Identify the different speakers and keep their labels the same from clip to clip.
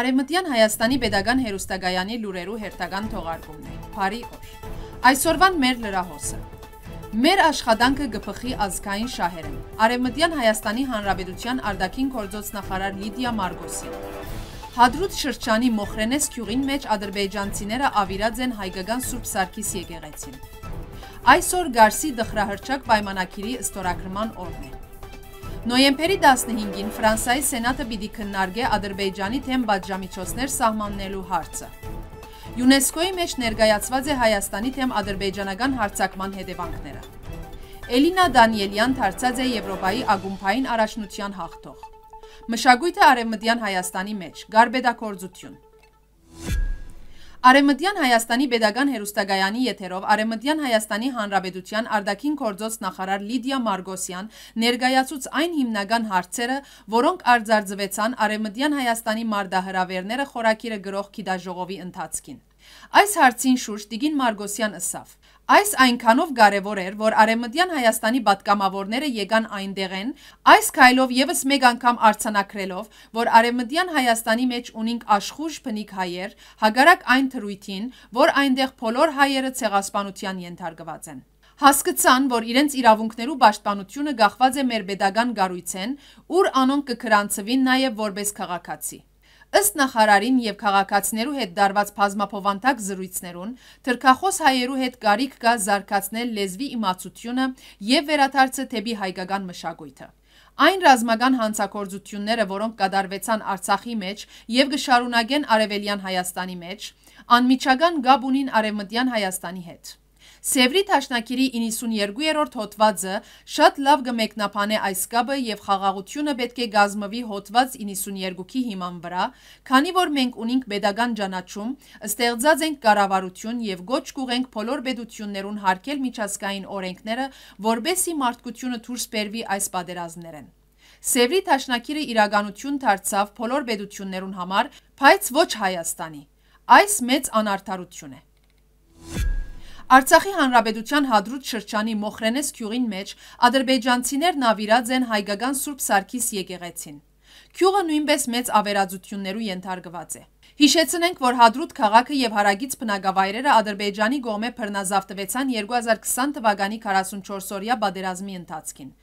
Speaker 1: Արևմտյան Հայաստանի Պետական Հերոստագայանի լուրերու հերթական թողարկումն է։ Բարի օր։ Այսօրվան մեր լրահոսը։ Մեր աշխատանքը գփխի ազգային շահերեն։ Արևմտյան Հայաստանի Հանրապետության արդակին գործոց նախարար Լիդիա Մարգոսին։ Հադրուտ շրջանի Մոխրենես քյուղին մեջ ադրբեջանցիները ավիրած են հայկական Սուրբ Սարգիս եկեղեցին։ Այսօր Գարսի դխրահրճակ պայմանագիրի ստորագրման օրն է։ Նոյեմբերի 15-ին Ֆրանսիայի Սենատը պիտի քննարկե Ադրբեջանի թեմ բաժամիջոցներ սահմաննելու հարցը։ ՅՈՒՆԵՍԿՕ-ի մեջ ներկայացված է Հայաստանի թեմ ադրբեջանական հարցակման հետևանքները։ Էլինա Դանիելյան դարձած է Եվրոպայի ագումբային առաջնության հաղթող։ Մշակույթը արևմտյան Հայաստանի մեջ, Գարբեդակորձություն։ Արեմտյան Հայաստանի Պետական հերոստակայանի եթերով Արեմտյան Հայաստանի Հանրապետության արդակին կորձոց նախարար Լիդիա Մարգոսյան ներկայացուց այն հիմնական հարցերը, որոնք արձարծվեցան Արեմտյան Հայաստանի մարդահրավերները խորակիրը գրող գիտաժողովի ընթացքին։ Այս հարցին շուրջ Տիգին Մարգոսյան ըսավ. Այս այնքանով կարևոր էր, որ Արեմտյան Հայաստանի պատգամավորները եկան այնտեղեն, այս քայլով եւս մեկ անգամ արցանակրելով, որ Արեմտյան Հայաստանի մեջ ունենք աշխուժ բնիկ հայեր, հակառակ այն թրույթին, որ այնտեղ բոլոր հայերը ցեղասպանության ենթարկված են։ Հասկացան, որ իրենց իրավունքներու պաշտպանությունը գահված է մեր pedagogan գառույցեն, ուր անոնք կքրանցվին նաև որպես քաղաքացի։ Ըստ նախարարին եւ քաղաքացիներու հետ դարված բազմապովանտակ զրույցներուն, թրքախոս հայերու հետ կարիք կա զարգացնել լեզվի իմացությունը եւ վերադարձը թեպի հայկական մշակույթը։ Այն ռազմական հանցակործությունները, որոնք կատարվեցան Արցախի մեջ եւ գշարունակեն Արևելյան Հայաստանի մեջ, անմիջական գաբ ունին Արևմտյան Հայաստանի հետ։ Սևրի թաշնակիրի 92-րդ հոտվածը շատ լավ գմեկնապանե այս կապը և խաղաղությունը պետք է գազմվի հոտված 92-ի հիման վրա, քանի որ մենք ունենք բեդագան ճանաչում, ստեղծած ենք կառավարություն և գոչ կուղենք բոլոր պետություններուն հարգել միջազգային օրենքները, որբեսի մարդկությունը դուրս բերվի այս պատերազմներեն։ Սևրի թաշնակիրը իրականություն դարձավ բոլոր պետություններուն համար, բայց ոչ Հայաստանի։ Այս մեծ անարդարություն է։ Արցախի Հանրապետության Հադրուտ շրջանի Մոխրենես գյուղին մեջ ադրբեջանցիներ նավիրած են հայկական Սուրբ Սարգիս եկեղեցին։ Գյուղը նույնպես մեծ ավերածություններու ենթարկված է։ Հիշեցնենք, որ Հադրուտ քաղաքը եւ հարագից բնակավայրերը Ադրբեջանի գողմե բռնազավթվեցան 2020 թվականի 44-օրյա բادرազմի ընթացքին։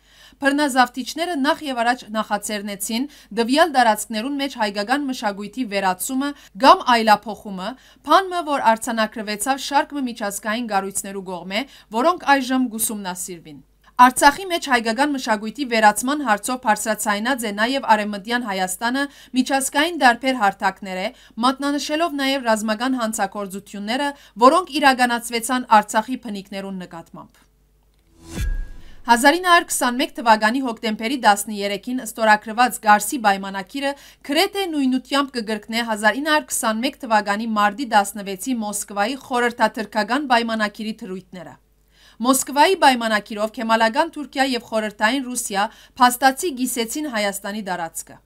Speaker 1: Բռնազավթիչները նախ եւ առաջ նախաձեռնեցին դվյալ տարածքներուն մեջ հայկական մշակույթի վերացումը կամ այլափոխումը, փանը, որ արցանակրվեցավ շարք միջազգային գառույցներու կողմէ, որոնք այժմ գուսումնասիրվին։ Արցախի մեջ հայկական մշակույթի վերացման հարցով բարձրացայնած է նաև Արևմտյան Հայաստանը միջազգային դարբեր հարթակներ է, մատնանշելով նաև ռազմական հանցակործությունները, որոնք իրականացվեցան Արցախի բնիկներուն նկատմամբ։ 1921 թվականի հոկտեմբերի 13-ին ստորագրված Գարսի պայմանակիրը գրեթե նույնությամբ կգրկնե 1921 թվականի մարտի 16-ի Մոսկվայի խորհրդաթրքական պայմանակիրի թրույթները։ Մոսկվայի պայմանակիրով Քեմալական Թուրքիա եւ խորհրդային Ռուսիա փաստացի գիսեցին Հայաստանի տարածքը։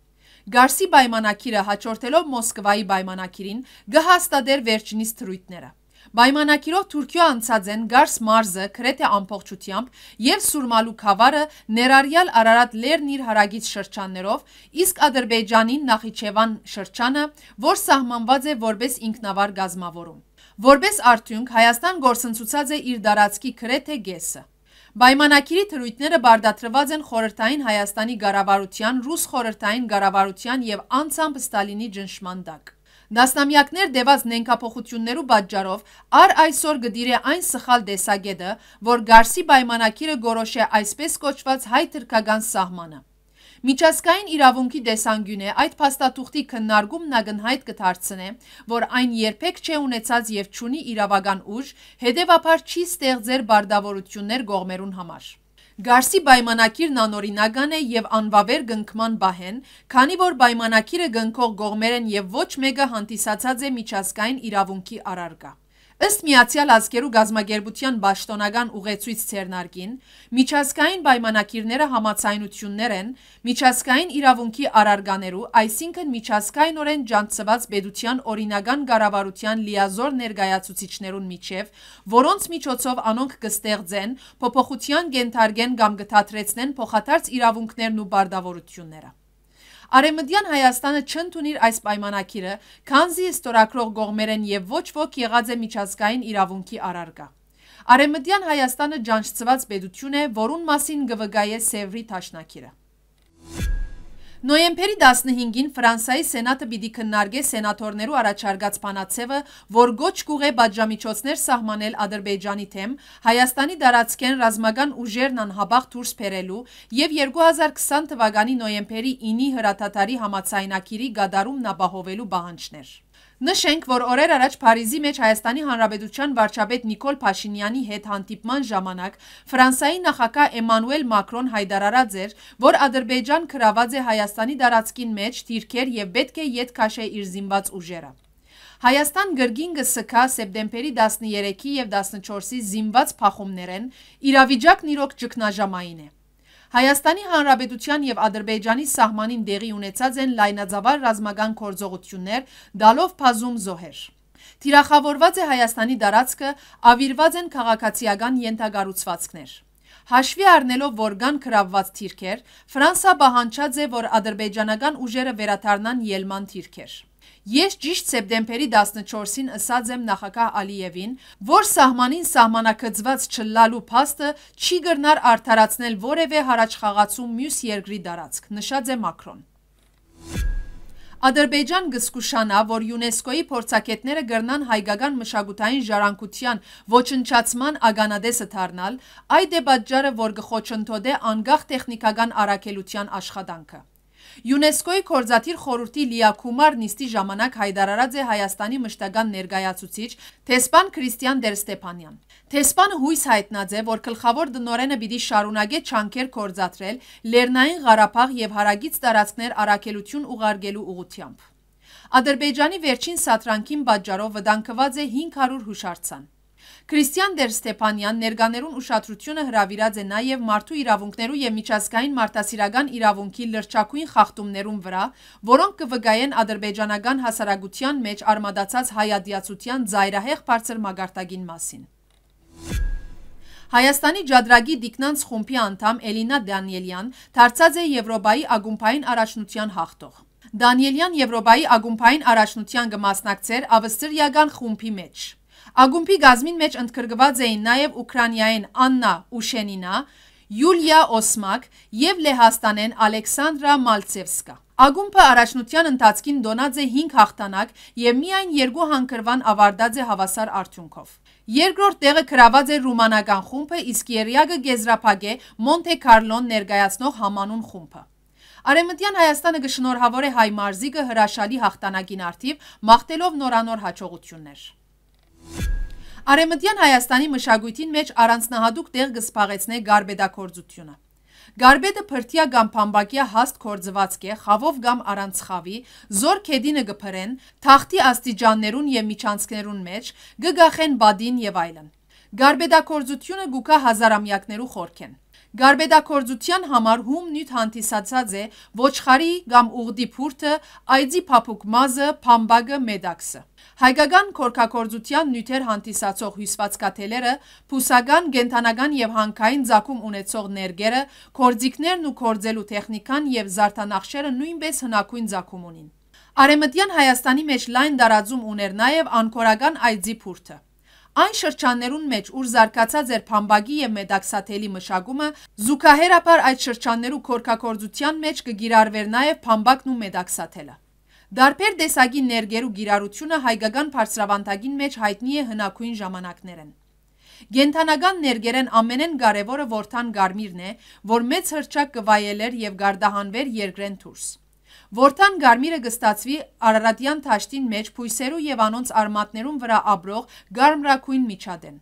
Speaker 1: Գարսի պայմանակիրը հաջորդելով Մոսկվայի պայմանակիրին գահաստադեր վերջինիս թրույթները։ Պայմանակիրով Թուրքիո անցած են Գարս մարզը գրեթե ամբողջությամբ եւ Սուրմալու խավարը ներառյալ Արարատ լերն իր հարագից շրջաններով, իսկ Ադրբեջանի Նախիջևան շրջանը, որ սահմանված է որպես ինքնավար գազմավորում։ Որպես արդյունք Հայաստան գործընծուցած է իր դարածքի գրեթե գեսը։ Պայմանակիրի թրույթները բարդատրված են խորհրդային Հայաստանի գարավարության, ռուս խորհրդային գարավարության եւ անցամբ Ստալինի ջնշման տակ։ Տասնամյակներ դեված նենքափոխություններու պատճառով ար այսօր գդիրե այն սխալ դեսագետը, որ Գարսի պայմանակիրը գորոշ է այսպես կոչված հայ թրքական սահմանը։ Միջազգային իրավունքի դեսանգյուն է այդ փաստաթուղթի քննարկումն ագնհայտ կդարձնե, որ այն երբեք չէ ունեցած եւ չունի իրավական ուժ, հետեւաբար չի ստեղծեր բարդավորություններ գողմերուն համար։ Գարսի պայմանակիրն անօրինական է եւ անվավեր գնքման բահեն, քանի որ պայմանակիրը գնքող գողմեր են եւ ոչ մեկը հանդիսացած է միջազգային իրավունքի առարկա։ Ըստ Միացյալ Ազգերու գազմագերբության պաշտոնական ուղեցույց ցերնարկին, միջազգային պայմանակիրները համացայնություններ են միջազգային իրավունքի առարգաներու, այսինքն միջազգայինորեն ջանցված պետության օրինական կառավարության լիազոր ներկայացուցիչներուն միջև, որոնց միջոցով անոնք կստեղծեն փոփոխության կենթարգեն կամ կթատրեցնեն փոխադարձ իրավունքներն ու բարդավորությունները։ Արեմդյան Հայաստանը չընդունիր այս պայմանակիրը, քանզի ստորակրող գողմեր են և ոչ ոք եղած է միջազգային իրավունքի առարգա։ Արեմդյան Հայաստանը ջանչցված պետություն է, որուն մասին գվգայ է Սևրի թաշնակիրը։ Նոյեմբերի 15-ին Ֆրանսիայի Սենատը պիտի քննարկե սենատորներու առաջարկած բանացևը, որ գոչ կուղե բաժամիջոցներ սահմանել Ադրբեջանի թեմ, Հայաստանի դարածքեն ռազմական ուժերն անհաբաղ դուրս բերելու եւ 2020 թվականի նոյեմբերի 9-ի հրաթաթարի համացայնակիրի գադարումն ապահովելու պահանջներ։ Նշենք, որ օրեր առաջ Փարիզի մեջ Հայաստանի Հանրապետության վարչապետ Նիկոլ Փաշինյանի հետ հանդիպման ժամանակ Ֆրանսիայի նախագահ Էմանուել Մակրոն հայտարարած էր, որ Ադրբեջան քրաված է Հայաստանի դարածքին մեջ թիրքեր եւ պետք է յետ քաշե իր զինված ուժերը։ Հայաստան գրգին գսկա սեպտեմբերի 13-ի եւ 14-ի զինված փախումներեն իրավիճակն իրոք ճգնաժամային է։ Հայաստանի Հանրապետության եւ Ադրբեջանի սահմանին դեղի ունեցած են լայնածավալ ռազմական կորձողություններ, դալով փազում զոհեր։ Տիրախավորված է Հայաստանի տարածքը, ավիրված են քաղաքացիական ենթագարուցվածքներ։ Հաշվի առնելով, որ կան կրավված թիրքեր, Ֆրանսա պահանջած է, որ ադրբեջանական ուժերը վերաթարնան ելման թիրքեր։ Ես ճիշտ սեպտեմբերի 14-ին ասած եմ նախագահ Ալիևին, որ սահմանին սահմանակցված չլալու փաստը չի գրնար արդարացնել որևէ հարաճխաղացում մյուս երկրի դարածք, նշած է Մակրոն։ Ադրբեջան գսկուշանա, որ ՅՈՒՆԵՍԿՕ-ի փորձակետները գրնան հայկական մշակութային ժառանգության ոչնչացման ագանադեսը դառնալ, այդ է պատճառը, որ գխոչընդոդե անգախ տեխնիկական առաքելության աշխատանքը։ ՅՈՒՆԵՍԿՕ-ի Քորձաթիր խորհրդի լիաքումար նիստի ժամանակ հայտարարած է Հայաստանի մշտական ներկայացուցիչ թեսպան Քրիստիան Դերստեփանյան։ Թեսպանը հույս հայտնած է, որ գլխավոր դնորենը պիտի շարունակե չանքեր գործադրել Լեռնային Ղարաբաղ եւ հարագից տարածքներ առաքելություն ուղարկելու ուղղությամբ։ Ադրբեջանի վերջին սատրանքին պատճառով վտանգված է 500 հուշարձան։ Քրիստիան Դեր Ստեփանյան ներկաներուն ուշադրությունը հրավիրած է նաև մարդու իրավունքներու եւ միջազգային մարդասիրական իրավունքի լրջակույն խախտումներուն վրա, որոնք կվկայեն ադրբեջանական հասարակության մեջ արմադացած հայադիացության զայրահեղ բարձր մագարտագին մասին։ Հայաստանի ջադրագի դիկնանց խումբի անդամ Էլինա Դանիելյան դարձած է Եվրոպայի ագումբային առաջնության հաղթող։ Դանիելյան Եվրոպայի ագումբային առաջնության կմասնակցեր Ավստրիական խումբի մեջ։ Ագումբի գազմին մեջ ընդգրկված էին նաև ուկրաինային Աննա Ուշենինա, Յուլիա Օսմակ եւ Լեհաստանեն Ալեքսանդրա Մալցևսկա։ Ագումբը առաջնության ընթացքին դոնած է 5 հաղթանակ եւ միայն 2 հանգրվան ավարտած է հավասար արդյունքով։ Երկրորդ տեղը գրաված է ռումանական խումբը, իսկ երյակը գեզրափագե Մոնտե Կարլոն ներկայացնող համանուն խումբը։ Արեմտյան Հայաստանը գշնորհավոր է հայ մարզիկը հրաշալի հաղթանակին արդիվ, մաղթելով նորանոր հաջողություններ։ Արեմտյան Հայաստանի մշագույթին մեջ առանցնահադուկ տեղ գսպաղեցնե գարբեդակործությունը։ Գարբեդը պրդյա գամ պամբակյա հաստ կործվածք է, խավով գամ առանց խավի, զոր կեդինը գպրեն, թաղթի աստիճաններուն և միջանցքներուն մեջ, գգախեն բադին և այլն։ Գարբեդակործությունը գուկա հազարամյակներու խորք են։ Գարբեդակործության համար հում նյութ հանդիսացած է ոչխարի կամ ուղդի փուրթը, այծի փափուկ մազը, փամբագը, մեդաքսը։ Հայկական քորքակործության նյութեր հանդիսացող հյուսվածքաթելերը, փուսական, գենթանական եւ հանքային ձակում ունեցող ներգերը, կորձիկներն ու կորձելու տեխնիկան եւ զարդանախշերը նույնպես հնակույն ձակում ունին։ Արեմտյան Հայաստանի մեջ լայն դարաձում ուներ նաև անկորական այծի փուրթը։ Այն շրջաններուն մեջ, ուր զարգացած էր փամբագի եւ մետաքսաթելի մշակումը, զուգահեռաբար այդ շրջաններու քորքակորձության մեջ կգիրարվեր նաեւ փամբակն ու մետաքսաթելը։ Դարբեր տեսակի ներգերու գիրառությունը հայկական բարձրավանդագին մեջ հայտնի է հնակույն ժամանակներեն։ Գենթանական ներգերեն ամենեն կարևորը ворթան Գարմիրն է, որ մեծ հրճակ կվայելեր եւ գարդահանվեր երկրեն դուրս։ Որթան գարմիրը գստացվի Արարատյան թաշտին մեջ փույսերու եւ անոնց արմատներուն վրա ապրող գարմրակույն միջադեն։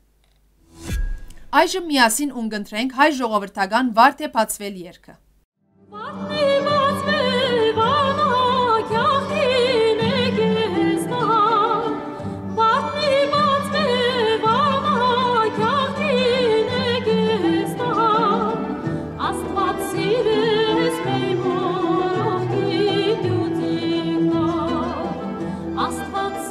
Speaker 1: Այժմ միասին ունգընտրենք հայ ժողովրդական վարդեփացվել երգը։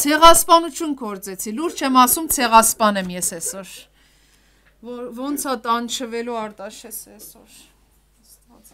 Speaker 1: Ցեղասպանություն կործեցի։ Լուրջ եմ ասում, ցեղասպան եմ ես այսօր։ Ոնց է տանջվելու Արտաշես այսօր։